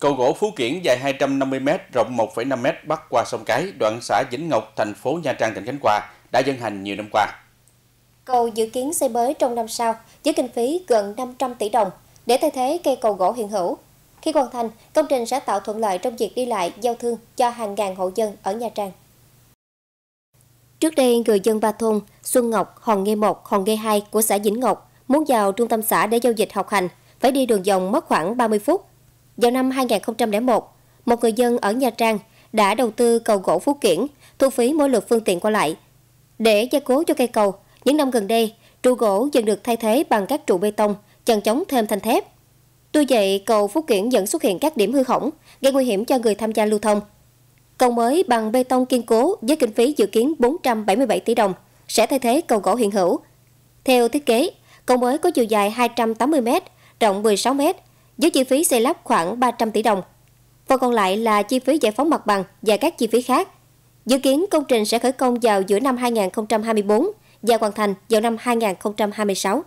Cầu gỗ Phú Kiển dài 250m, rộng 1,5m bắc qua sông Cái, đoạn xã Vĩnh Ngọc, thành phố Nha Trang, tỉnh Khánh Hòa, đã dân hành nhiều năm qua. Cầu dự kiến xây mới trong năm sau, với kinh phí gần 500 tỷ đồng, để thay thế cây cầu gỗ hiện hữu. Khi hoàn thành, công trình sẽ tạo thuận lợi trong việc đi lại, giao thương cho hàng ngàn hộ dân ở Nha Trang. Trước đây, người dân ba thôn Xuân Ngọc, Hòn Nghê 1, Hòn Nghê 2 của xã Vĩnh Ngọc muốn vào trung tâm xã để giao dịch học hành, phải đi đường vòng mất khoảng 30 phút vào năm 2001, một người dân ở Nha Trang đã đầu tư cầu gỗ Phú Kiển, thu phí mỗi lượt phương tiện qua lại. Để gia cố cho cây cầu, những năm gần đây, trụ gỗ dần được thay thế bằng các trụ bê tông, chằng chống thêm thanh thép. Tuy vậy, cầu Phú Kiển vẫn xuất hiện các điểm hư hỏng, gây nguy hiểm cho người tham gia lưu thông. Cầu mới bằng bê tông kiên cố với kinh phí dự kiến 477 tỷ đồng sẽ thay thế cầu gỗ hiện hữu. Theo thiết kế, cầu mới có chiều dài 280m, rộng 16m với chi phí xây lắp khoảng 300 tỷ đồng. Phần còn lại là chi phí giải phóng mặt bằng và các chi phí khác. Dự kiến công trình sẽ khởi công vào giữa năm 2024 và hoàn thành vào năm 2026.